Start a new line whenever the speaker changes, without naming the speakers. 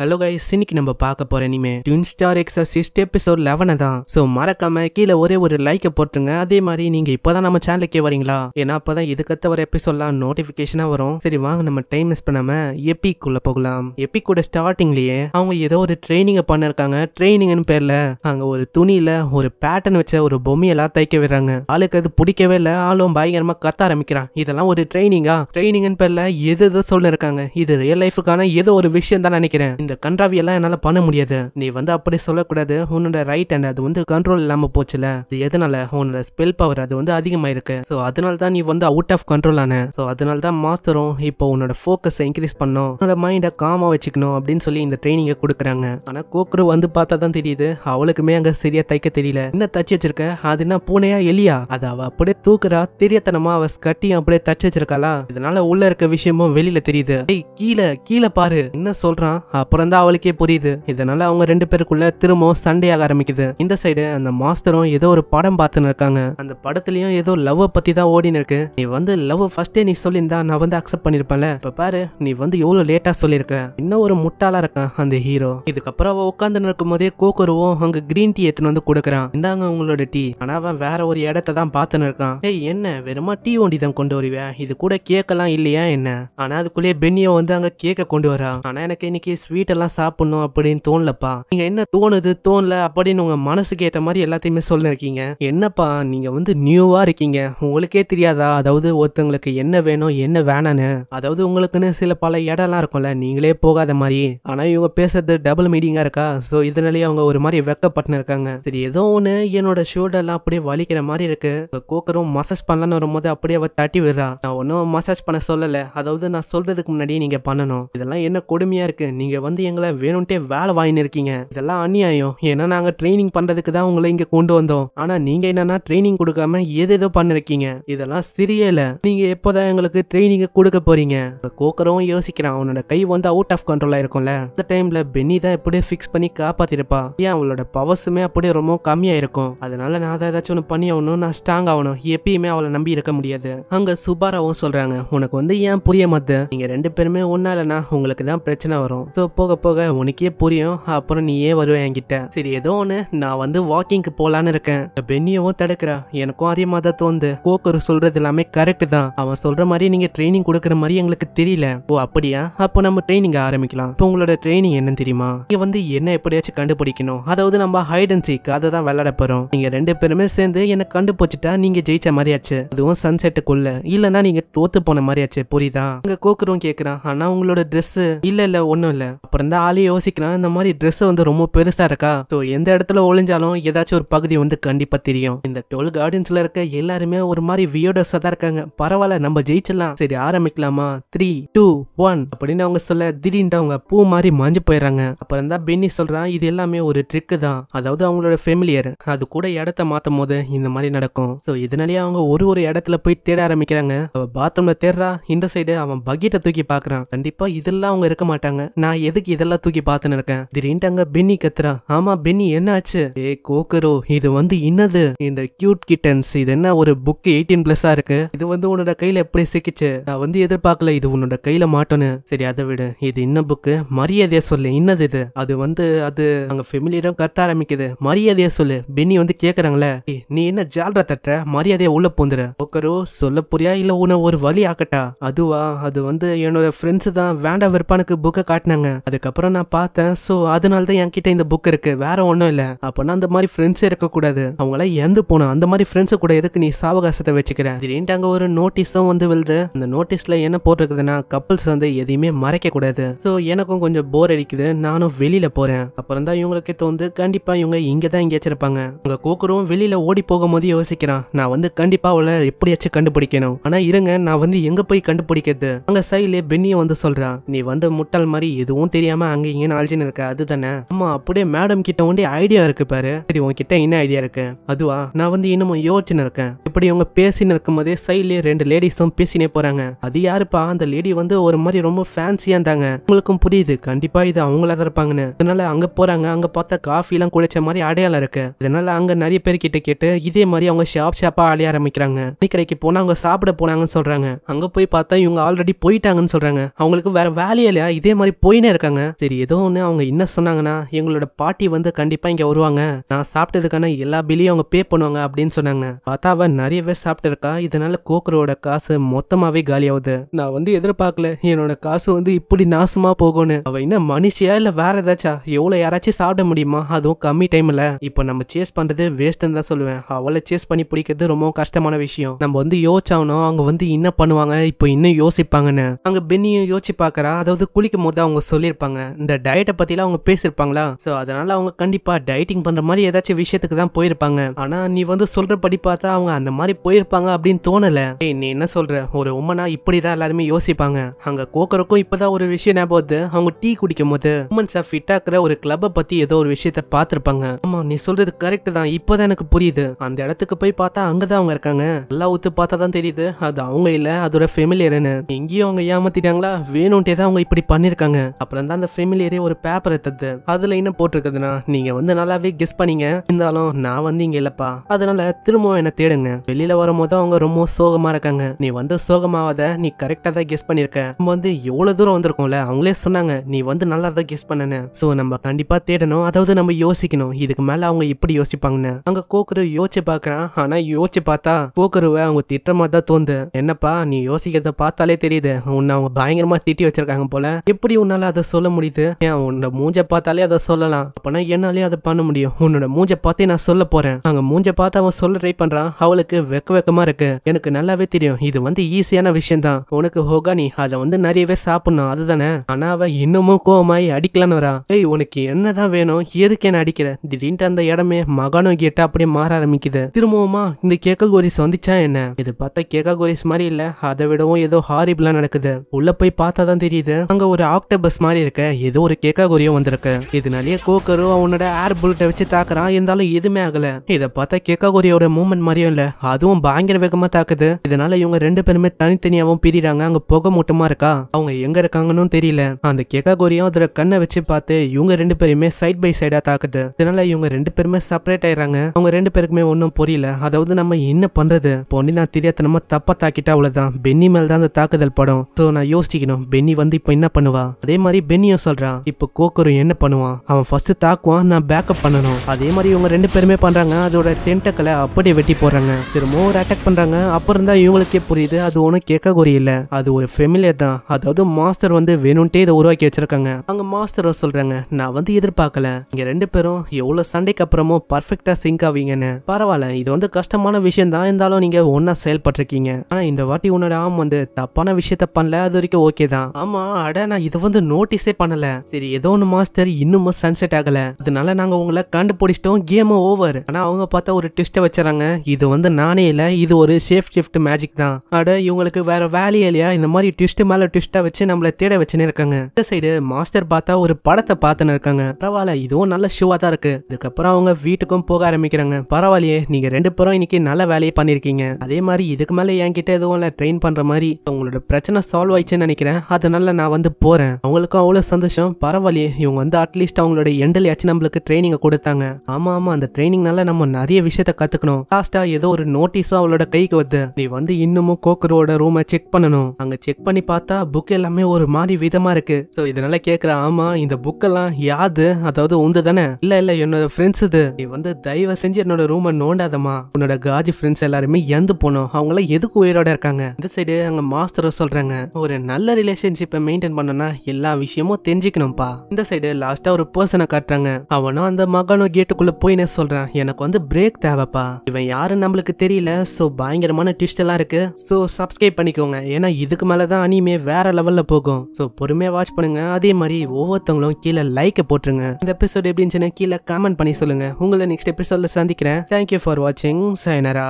hello guys இன்னைக்கு நம்ம பார்க்க போற இனிமே twin star exist episode லெவனை தான் ஸோ மறக்காம கீழே ஒரே ஒரு லைக்கை போட்டுருங்க அதே மாதிரி நீங்க இப்போதான் நம்ம சேனலுக்கே வரீங்களா ஏன்னா அப்பதான் இதுக்கத்த ஒரு எபிசோட்லாம் நோட்டிபிகேஷனா வரும் சரி வாங்க நம்ம டைம் மிஸ் பண்ணாம எப்பிக்குள்ள போகலாம் எப்பி கூட ஸ்டார்டிங்லயே அவங்க ஏதோ ஒரு ட்ரைனிங்கை பண்ணிருக்காங்க ட்ரைனிங்னு பேர்ல அங்க ஒரு துணியில ஒரு பேட்டர்ன் வச்ச ஒரு பொம்மையெல்லாம் தைக்க விடுறாங்க ஆளுக்கு அது பிடிக்கவே இல்லை ஆளும் பயங்கரமா கத்த ஆரம்பிக்கிறான் இதெல்லாம் ஒரு ட்ரைனிங்கா ட்ரைனிங்னு பேர்ல எது எதோ சொல்லிருக்காங்க இது ரியல் லைஃபுக்கான ஏதோ ஒரு விஷயம் தான் நினைக்கிறேன் இந்த கன்றாவியெல்லாம் என்னால் பண்ண முடியாது நீ வந்து அப்படி சொல்லக்கூடாது உன்னோட ரைட் ஹேண்ட் அது வந்து கண்ட்ரோல் இல்லாமல் போச்சுல அது எதனால உன்னோட ஸ்பெல் பவர் அது வந்து அதிகமாயிருக்கு ஸோ அதனால தான் நீ வந்து அவுட் ஆஃப் கண்ட்ரோல் ஆன ஸோ அதனால தான் மாஸ்டரும் இப்போ உன்னோட ஃபோக்கஸை இன்க்ரீஸ் பண்ணும் உன்னோட மைண்டை காமாக வச்சுக்கணும் அப்படின்னு சொல்லி இந்த ட்ரைனிங்கை கொடுக்குறாங்க ஆனால் கோக்குரு வந்து பார்த்தா தான் தெரியுது அவளுக்குமே அங்கே சரியாக தைக்க தெரியல என்ன தச்சு வச்சிருக்க அது என்ன பூனையா எலியா அது அவள் அப்படியே தூக்குறா தெரியத்தனமா அவ கட்டி அப்படியே தச்சு வச்சிருக்காளா இதனால உள்ள இருக்க விஷயமும் வெளியில தெரியுது கீழே கீழே பாரு என்ன சொல்றான் அப்ப அப்புறம் தான் அவளுக்கே புரியுது இதனால அவங்க ரெண்டு பேருக்குள்ள திரும்பவும் சண்டையாக ஆரம்பிக்குது இந்த சைடு அந்த மாஸ்டரும் ஏதோ ஒரு படம் பார்த்துன்னு இருக்காங்க அந்த படத்துலயும் ஏதோ லவ் பத்தி தான் ஓடினு இருக்கு நீ வந்து லவ் ஃபர்ஸ்டே நீ சொல்லியிருந்தா நான் வந்து அக்செப்ட் பண்ணிருப்பேன்ல இப்ப பாரு நீ வந்து எவ்வளவு லேட்டா சொல்லியிருக்க இன்னும் ஒரு முட்டாளா இருக்கான் அந்த ஹீரோ இதுக்கப்புறம் அவ உட்காந்துன்னு இருக்கும் போதே கோக்கருவும் அங்க கிரீன் டீ எடுத்துன்னு வந்து கொடுக்குறான் இந்தாங்க உங்களோட டீ ஆனா அவன் வேற ஒரு இடத்த தான் பார்த்துன்னு இருக்கான் ஏய் என்ன வெறுமா டீ ஒண்டி தான் கொண்டு வருவியா இது கூட கேக்கெல்லாம் இல்லையா என்ன ஆனா அதுக்குள்ளேயே பென்னியோ வந்து அங்க கேக்க கொண்டு வரா ஆனா எனக்கு இன்னைக்கு ஸ்வீட் ஸ்வீட்டெல்லாம் சாப்பிடணும் அப்படின்னு தோணலப்பா நீங்க என்ன தோணுது தோணல அப்படின்னு உங்க மனசுக்கு ஏற்ற மாதிரி எல்லாத்தையுமே சொல்லிருக்கீங்க என்னப்பா நீங்க வந்து நியூவா இருக்கீங்க உங்களுக்கே தெரியாதா அதாவது ஒருத்தவங்களுக்கு என்ன வேணும் என்ன வேணான்னு அதாவது உங்களுக்குன்னு சில பல இடம்லாம் இருக்கும்ல நீங்களே போகாத மாதிரி ஆனா இவங்க பேசுறது டபுள் மீடிங்கா இருக்கா ஸோ இதனாலேயே அவங்க ஒரு மாதிரி வெக்கப்பட்டு இருக்காங்க சரி ஏதோ ஒன்று என்னோட ஷோல்டர்லாம் அப்படியே வலிக்கிற மாதிரி இருக்கு கோக்கரும் மசாஜ் பண்ணலாம்னு வரும்போது அப்படியே அவ தட்டி விடுறா நான் ஒன்றும் மசாஜ் பண்ண சொல்லலை அதாவது நான் சொல்றதுக்கு முன்னாடியே நீங்க பண்ணணும் இதெல்லாம் என்ன கொடுமையா இருக்கு நீங்க வந்து வந்து எங்களை வேணும்ட்டே வேலை வாங்கி இருக்கீங்க இதெல்லாம் அநியாயம் ஏன்னா நாங்கள் ட்ரைனிங் பண்றதுக்கு தான் உங்களை இங்க கொண்டு வந்தோம் ஆனா நீங்க என்னன்னா ட்ரைனிங் கொடுக்காம எது பண்ணிருக்கீங்க இதெல்லாம் சிறியல நீங்க எப்போதான் எங்களுக்கு ட்ரைனிங்கை கொடுக்க போறீங்க கோக்கரவும் யோசிக்கிறான் அவனோட கை வந்து அவுட் ஆஃப் கண்ட்ரோலா இருக்கும்ல அந்த டைம்ல பென்னி தான் எப்படியே ஃபிக்ஸ் பண்ணி காப்பாத்திருப்பா ஏன் அவளோட பவர்ஸுமே அப்படியே ரொம்ப கம்மியாயிருக்கும் இருக்கும் அதனால நான் தான் ஏதாச்சும் ஒன்று பண்ணி ஆகணும் நான் ஸ்ட்ராங் ஆகணும் எப்பயுமே அவளை நம்பி இருக்க முடியாது அங்க சுபாராவும் சொல்றாங்க உனக்கு வந்து ஏன் புரிய மாத்து நீங்க ரெண்டு பேருமே ஒன்றா இல்லைன்னா உங்களுக்கு தான் பிரச்சனை வரும் ஸோ போக போக உனக்கே புரியும் அப்புறம் நீயே வருவேன் என்கிட்ட சரி ஏதோ ஒன்று நான் வந்து வாக்கிங்க்கு போகலான்னு இருக்கேன் பென்னியவும் தடுக்கிறா எனக்கும் அதே மாதிரி தான் தோந்து கோக்கர் சொல்றது எல்லாமே கரெக்ட் தான் அவன் சொல்ற மாதிரி நீங்க ட்ரைனிங் கொடுக்குற மாதிரி எங்களுக்கு தெரியல ஓ அப்படியா அப்போ நம்ம ட்ரைனிங் ஆரம்பிக்கலாம் இப்போ உங்களோட ட்ரைனிங் என்ன தெரியுமா நீங்க வந்து என்ன எப்படியாச்சும் கண்டுபிடிக்கணும் அதாவது நம்ம ஹைட் அண்ட் சீக் அதை தான் விளையாட போறோம் நீங்க ரெண்டு பேருமே சேர்ந்து என்ன கண்டுபிடிச்சிட்டா நீங்க ஜெயிச்ச மாதிரியாச்சு அதுவும் சன்செட்டுக்குள்ள இல்லைன்னா நீங்க தோத்து போன மாதிரியாச்சு புரியுதா அங்க கோக்கரும் கேக்குறான் ஆனா உங்களோட ட்ரெஸ் இல்ல இல்ல ஒன்றும் இல்லை அப்புறம் தான் ஆளே யோசிக்கிறேன் இந்த மாதிரி ட்ரெஸ் வந்து ரொம்ப பெருசாக இருக்கா ஸோ எந்த இடத்துல ஒளிஞ்சாலும் ஏதாச்சும் ஒரு பகுதி வந்து கண்டிப்பாக தெரியும் இந்த டோல் கார்டன்ஸில் இருக்க எல்லாருமே ஒரு மாதிரி வியோடர்ஸாக தான் இருக்காங்க பரவாயில்ல நம்ம ஜெயிச்சிடலாம் சரி ஆரம்பிக்கலாமா த்ரீ டூ ஒன் அப்படின்னு அவங்க சொல்ல திடீர்னு அவங்க பூ மாதிரி மாஞ்சு போயிடுறாங்க அப்புறம் தான் பென்னி சொல்கிறான் இது எல்லாமே ஒரு ட்ரிக்கு தான் அதாவது அவங்களோட ஃபேமிலியர் அது கூட இடத்த மாற்றும் போது இந்த மாதிரி நடக்கும் ஸோ இதனாலேயே அவங்க ஒரு ஒரு இடத்துல போய் தேட ஆரம்பிக்கிறாங்க அவள் பாத்ரூமில் தேடுறா இந்த சைடு அவன் பக்கெட்டை தூக்கி பார்க்குறான் கண்டிப்பாக இதெல்லாம் அவங்க இருக்க மாட்டாங்க நான் எதுக்கு நாளைக்கு இதெல்லாம் தூக்கி பார்த்துன்னு இருக்கேன் திடீர்னு அங்க பென்னி கத்துறா ஆமா பென்னி என்ன ஏ கோக்கரோ இது வந்து என்னது இந்த கியூட் கிட்டன்ஸ் இது என்ன ஒரு புக் எயிட்டீன் பிளஸ்ஸா இருக்கு இது வந்து உன்னோட கையில எப்படி சிக்கிச்சு நான் வந்து எதிர்பார்க்கல இது உன்னோட கையில மாட்டோன்னு சரி அதை விடு இது இன்ன புக்கு மரியாதையை சொல்லு என்னது இது அது வந்து அது அங்க ஃபெமிலியரும் கத்த ஆரம்பிக்குது மரியாதையை சொல்லு பென்னி வந்து கேக்குறாங்களே நீ என்ன ஜால்ரா தட்ட மரியாதையை உள்ள போந்துரு கோக்கரோ சொல்ல புரியா இல்ல உன ஒரு வழி ஆக்கட்டா அதுவா அது வந்து என்னோட ஃப்ரெண்ட்ஸ் தான் வேண்டா விற்பானுக்கு புக்கை காட்டினாங்க அதுக்கப்புறம் நான் பார்த்தேன் ஸோ அதனால தான் என்கிட்ட இந்த புக் இருக்கு வேற ஒன்றும் இல்லை அப்போனா அந்த மாதிரி ஃப்ரெண்ட்ஸே இருக்கக்கூடாது அவங்களாம் இறந்து போனோம் அந்த மாதிரி ஃப்ரெண்ட்ஸு கூட எதுக்கு நீ சாவகாசத்தை வச்சுக்கிறேன் திடீர்னு அங்கே ஒரு நோட்டீஸும் வந்து விழுது அந்த நோட்டீஸில் என்ன போட்டிருக்குதுன்னா கப்புள்ஸ் வந்து எதையுமே மறைக்க கூடாது ஸோ எனக்கும் கொஞ்சம் போர் அடிக்குது நானும் வெளியில் போகிறேன் அப்புறம் தான் இவங்களுக்கு தோந்து கண்டிப்பாக இவங்க இங்கே தான் இங்கே வச்சிருப்பாங்க உங்கள் கூக்குறவும் வெளியில் ஓடி போகும்போது யோசிக்கிறான் நான் வந்து கண்டிப்பாக அவளை எப்படியாச்சும் கண்டுபிடிக்கணும் ஆனால் இருங்க நான் வந்து எங்கே போய் கண்டுபிடிக்கிறது அங்கே சைடில் பென்னியை வந்து சொல்கிறான் நீ வந்து முட்டாள் மாதிரி எதுவும் தெரியாமல் அங்கே இங்க நாலஜின்னு இருக்க அது தானே அம்மா அப்படியே மேடம் கிட்ட ஒண்டி ஐடியா இருக்கு பாரு சரி உங்ககிட்ட என்ன ஐடியா இருக்கு அதுவா நான் வந்து இன்னமும் யோசிச்சுன்னு இருக்கேன் இப்படி இவங்க பேசின்னு இருக்கும் போதே சைட்லயே ரெண்டு லேடிஸ் தான் பேசினே போகிறாங்க அது யாருப்பா அந்த லேடி வந்து ஒரு மாதிரி ரொம்ப ஃபேன்சியா இருந்தாங்க உங்களுக்கும் புரியுது கண்டிப்பாக இது அவங்களா தான் இருப்பாங்கன்னு அதனால அங்கே போகிறாங்க அங்கே பார்த்தா காஃபிலாம் குடிச்ச மாதிரி அடையாளம் இருக்கு இதனால அங்கே நிறைய கிட்ட கேட்டு இதே மாதிரி அவங்க ஷாப் ஷாப்பாக அலைய ஆரம்பிக்கிறாங்க நீ கடைக்கு போனால் அவங்க சாப்பிட போனாங்கன்னு சொல்கிறாங்க அங்கே போய் பார்த்தா இவங்க ஆல்ரெடி போயிட்டாங்கன்னு சொல்கிறாங்க அவங்களுக்கு வேற வேலையே இதே மாதிரி போயினே இருக்க இருக்காங்க சரி ஏதோ ஒன்று அவங்க என்ன சொன்னாங்கன்னா எங்களோட பாட்டி வந்து கண்டிப்பா இங்க வருவாங்க நான் சாப்பிட்டதுக்கான எல்லா பில்லையும் அவங்க பே பண்ணுவாங்க அப்படின்னு சொன்னாங்க பார்த்தா அவன் நிறையவே சாப்பிட்டுருக்கா இதனால கோக்கரோட காசு மொத்தமாவே காலியாகுது நான் வந்து எதிர்பார்க்கல என்னோட காசு வந்து இப்படி நாசமா போகும்னு அவ என்ன மனுஷியா இல்ல வேற ஏதாச்சா எவ்வளவு யாராச்சும் சாப்பிட முடியுமா அதுவும் கம்மி டைம்ல இப்போ நம்ம சேஸ் பண்றது வேஸ்ட்னு தான் சொல்லுவேன் அவளை சேஸ் பண்ணி பிடிக்கிறது ரொம்ப கஷ்டமான விஷயம் நம்ம வந்து யோசிச்சாகணும் அவங்க வந்து என்ன பண்ணுவாங்க இப்போ இன்னும் யோசிப்பாங்கன்னு அங்க பென்னியும் யோசிச்சு பாக்குறா அதாவது குளிக்கும் போது அவங்க சொல்லி இருப்பாங்க இந்த டயட்டை பற்றிலாம் அவங்க பேசியிருப்பாங்களா ஸோ அதனால் அவங்க கண்டிப்பாக டயட்டிங் பண்ணுற மாதிரி ஏதாச்சும் விஷயத்துக்கு தான் போயிருப்பாங்க ஆனால் நீ வந்து சொல்கிறபடி பார்த்தா அவங்க அந்த மாதிரி போயிருப்பாங்க அப்படின்னு தோணலை ஏய் நீ என்ன சொல்கிற ஒரு உமனா இப்படி தான் எல்லாருமே யோசிப்பாங்க அங்கே கோக்கருக்கும் இப்பதான் ஒரு விஷயம் ஞாபகம் அவங்க டீ குடிக்கும் போது உமன்ஸை ஃபிட்டாக்குற ஒரு கிளப்பை பற்றி ஏதோ ஒரு விஷயத்த பார்த்துருப்பாங்க ஆமாம் நீ சொல்கிறது கரெக்ட் தான் இப்போதான் எனக்கு புரியுது அந்த இடத்துக்கு போய் பார்த்தா அங்கே தான் அவங்க இருக்காங்க நல்லா ஊத்து பார்த்தா தான் தெரியுது அது அவங்க இல்லை அதோட என்ன எங்கேயும் அவங்க ஏமாத்திட்டாங்களா வேணும்ட்டே தான் அவங்க இப்படி பண்ணியிருக்காங்க அப்புறம் வந்து அந்த ஃபெமிலியரே ஒரு பேப்பர் எடுத்தது அதுல என்ன போட்டிருக்குதுன்னா நீங்க வந்து நல்லாவே கெஸ் பண்ணீங்க இருந்தாலும் நான் வந்து இங்க இல்லப்பா அதனால திரும்பவும் என்ன தேடுங்க வெளியில் வரும்போது அவங்க ரொம்ப சோகமா இருக்காங்க நீ வந்து சோகமாவத நீ கரெக்டா தான் கெஸ் பண்ணிருக்க நம்ம வந்து எவ்வளோ தூரம் வந்திருக்கோம்ல அவங்களே சொன்னாங்க நீ வந்து நல்லா தான் கெஸ் பண்ணனு சோ நம்ம கண்டிப்பா தேடணும் அதாவது நம்ம யோசிக்கணும் இதுக்கு மேல அவங்க எப்படி யோசிப்பாங்கன்னு அங்க கோக்குரு யோசிச்சு பாக்குறான் ஆனா யோசிச்சு பார்த்தா கோக்குருவை அவங்க திட்டமா தான் தோந்து என்னப்பா நீ யோசிக்கிறத பார்த்தாலே தெரியுது உன்னை அவங்க பயங்கரமா திட்டி வச்சிருக்காங்க போல எப்படி உன்னால அதை சொல்ல முடியுது ஏன் உன்னோட மூஞ்ச பார்த்தாலே அதை சொல்லலாம் அப்பனா என்னாலே அதை பண்ண முடியும் உன்னோட மூஞ்ச பார்த்தே நான் சொல்ல போறேன் அங்க மூஞ்ச பார்த்து அவன் சொல்ல ட்ரை பண்றான் அவளுக்கு வெக்க வெக்கமா இருக்கு எனக்கு நல்லாவே தெரியும் இது வந்து ஈஸியான விஷயம் தான் உனக்கு ஹோகானி அதை வந்து நிறையவே சாப்பிடணும் அதுதானே ஆனா அவன் இன்னமும் கோவமாயி அடிக்கலான்னு வரா ஏய் உனக்கு என்னதான் வேணும் எதுக்கு என்ன அடிக்கிற திடீர்னு அந்த இடமே மகானோ கேட்டா அப்படியே மாற ஆரம்பிக்குது திரும்பவுமா இந்த கேக்க கோரிஸ் வந்துச்சா என்ன இது பார்த்தா கேக்க கோரிஸ் மாதிரி இல்ல அதை விடவும் ஏதோ ஹாரிபிளா நடக்குது உள்ள போய் பார்த்தா தான் தெரியுது அங்க ஒரு ஆக்டபஸ் மாதிரி இருக்க ஏதோ ஒரு குறியும் வந்திருக்கு இதனாலேயே கோக்கரும் அவனோட ஏர் புல்லட்டை வச்சு தாக்குறான் இருந்தாலும் எதுவுமே ஆகல இதை பார்த்தா குறியோட மூவ்மெண்ட் மாதிரியும் இல்ல அதுவும் பயங்கர வேகமா தாக்குது இதனால இவங்க ரெண்டு பேருமே தனித்தனியாவும் பிரிடுறாங்க அங்க புகை மூட்டமா இருக்கா அவங்க எங்க இருக்காங்கன்னு தெரியல அந்த குறியும் அதோட கண்ணை வச்சு பார்த்து இவங்க ரெண்டு பேருமே சைட் பை சைடா தாக்குது இதனால இவங்க ரெண்டு பேருமே செப்பரேட் ஆயிடுறாங்க அவங்க ரெண்டு பேருக்குமே ஒன்றும் புரியல அதாவது நம்ம என்ன பண்றது பொண்ணு நான் நம்ம தப்பா தாக்கிட்டா அவ்வளவுதான் பென்னி மேல தான் அந்த தாக்குதல் படம் ஸோ நான் யோசிக்கணும் பென்னி வந்து இப்போ என்ன பண்ணுவா அதே மாதிரி பெண்ணியும் சொல்றான் இப்போ கோக்கரும் என்ன பண்ணுவான் அவன் ஃபர்ஸ்ட் தாக்குவான் நான் பேக்கப் பண்ணணும் அதே மாதிரி இவங்க ரெண்டு பேருமே பண்றாங்க அதோட டென்டக்களை அப்படியே வெட்டி போறாங்க திரும்பவும் ஒரு அட்டாக் பண்றாங்க அப்புறம் தான் இவங்களுக்கே புரியுது அது ஒன்றும் கேட்க குறி இல்ல அது ஒரு ஃபெமிலியர் தான் அதாவது மாஸ்டர் வந்து வேணும்ட்டே இதை உருவாக்கி வச்சிருக்காங்க அங்க மாஸ்டர் சொல்றாங்க நான் வந்து எதிர்பார்க்கல இங்க ரெண்டு பேரும் எவ்வளவு சண்டைக்கு அப்புறமும் பர்ஃபெக்டா சிங்க் ஆவீங்கன்னு பரவாயில்ல இது வந்து கஷ்டமான விஷயம் தான் இருந்தாலும் நீங்க ஒன்னா செயல்பட்டிருக்கீங்க ஆனா இந்த வாட்டி உன்னோட ஆம் வந்து தப்பான விஷயத்த பண்ணல அது வரைக்கும் ஓகே தான் ஆமா அட நான் இதை வந்து நோட்டீஸ் ரிலீஸே பண்ணல சரி ஏதோ ஒன்று மாஸ்டர் இன்னுமும் சன்செட் ஆகல அதனால நாங்க உங்களை கண்டுபிடிச்சிட்டோம் கேம் ஓவர் ஆனா அவங்க பார்த்தா ஒரு ட்விஸ்ட்டை வச்சுறாங்க இது வந்து நானே இல்லை இது ஒரு சேஃப் ஷிஃப்ட் மேஜிக் தான் அட இவங்களுக்கு வேற வேலையே இல்லையா இந்த மாதிரி ட்விஸ்ட் மேல ட்விஸ்டா வச்சு நம்மள தேட வச்சுன்னு இருக்காங்க இந்த சைடு மாஸ்டர் பார்த்தா ஒரு படத்தை பார்த்துன்னு இருக்காங்க பரவாயில்ல இதுவும் நல்ல ஷோவா தான் இருக்கு இதுக்கப்புறம் அவங்க வீட்டுக்கும் போக ஆரம்பிக்கிறாங்க பரவாயில்லையே நீங்க ரெண்டு பேரும் இன்னைக்கு நல்ல வேலையை பண்ணிருக்கீங்க அதே மாதிரி இதுக்கு மேல என்கிட்ட எதுவும் இல்ல ட்ரெயின் பண்ற மாதிரி உங்களோட பிரச்சனை சால்வ் ஆயிடுச்சுன்னு நினைக்கிறேன் அதனால நான் வந்து போறேன் அவங்களுக்கும் அவ்வளோ சந்தோஷம் பரவாயில்லையே இவங்க வந்து அட்லீஸ்ட் அவங்களோட எண்டில் நம்மளுக்கு ட்ரைனிங்கை கொடுத்தாங்க ஆமாம் ஆமாம் அந்த ட்ரைனிங்னால நம்ம நிறைய விஷயத்த கற்றுக்கணும் லாஸ்ட்டாக ஏதோ ஒரு நோட்டீஸாக அவளோட கைக்கு வந்து நீ வந்து இன்னமும் கோக்கரோட ரூமை செக் பண்ணணும் அங்கே செக் பண்ணி பார்த்தா புக் எல்லாமே ஒரு மாதிரி விதமாக இருக்கு ஸோ இதனால கேட்குற ஆமாம் இந்த புக்கெல்லாம் யாது அதாவது உந்து தானே இல்லை இல்லை என்னோட ஃப்ரெண்ட்ஸ் இது நீ வந்து தயவு செஞ்சு என்னோட ரூமை நோண்டாதம்மா உன்னோட காஜி ஃப்ரெண்ட்ஸ் எல்லாருமே இறந்து போனோம் அவங்களாம் எதுக்கு உயிரோட இருக்காங்க இந்த சைடு அங்கே மாஸ்டரை சொல்கிறாங்க ஒரு நல்ல ரிலேஷன்ஷிப்பை மெயின்டைன் பண்ணோன்னா எல்லா விஷயம் விஷயமும் தெரிஞ்சுக்கணும்ப்பா இந்த சைடு லாஸ்டா ஒரு பர்சனை காட்டுறாங்க அவனும் அந்த மகனும் கேட்டுக்குள்ள என்ன சொல்றான் எனக்கு வந்து பிரேக் தேவைப்பா இவன் யாரு நம்மளுக்கு தெரியல சோ பயங்கரமான ட்விஸ்ட் எல்லாம் இருக்கு சோ சப்ஸ்கிரைப் பண்ணிக்கோங்க ஏன்னா இதுக்கு மேலதான் அனிமே வேற லெவல்ல போகும் சோ பொறுமையா வாட்ச் பண்ணுங்க அதே மாதிரி ஒவ்வொருத்தவங்களும் கீழே லைக் போட்டுருங்க இந்த எபிசோட் எப்படி இருந்துச்சுன்னா கீழே கமெண்ட் பண்ணி சொல்லுங்க உங்களை நெக்ஸ்ட் எபிசோட்ல சந்திக்கிறேன் தேங்க்யூ ஃபார் வாட்சிங் சைனரா